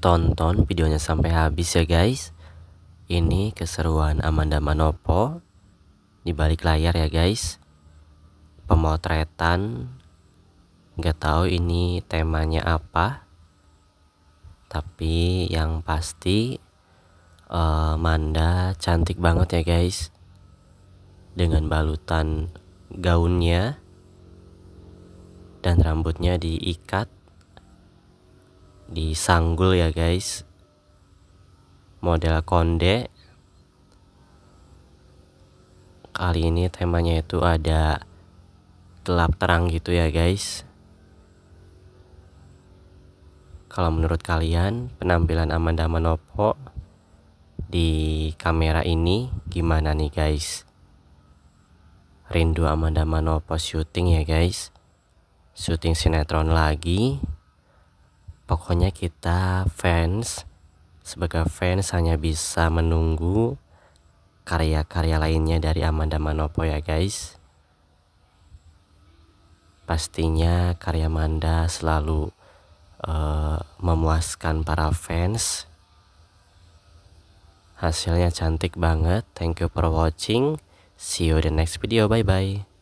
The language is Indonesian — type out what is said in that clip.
tonton videonya sampai habis ya guys. Ini keseruan Amanda Manopo di balik layar ya guys. Pemotretan nggak tahu ini temanya apa. Tapi yang pasti uh, eh, Manda cantik banget ya guys. Dengan balutan gaunnya dan rambutnya diikat di sanggul ya guys model konde kali ini temanya itu ada gelap terang gitu ya guys kalau menurut kalian penampilan Amanda Manopo di kamera ini gimana nih guys rindu Amanda Manopo syuting ya guys syuting sinetron lagi Pokoknya kita fans sebagai fans hanya bisa menunggu karya-karya lainnya dari Amanda Manopo ya guys. Pastinya karya Amanda selalu uh, memuaskan para fans. Hasilnya cantik banget. Thank you for watching. See you in the next video. Bye bye.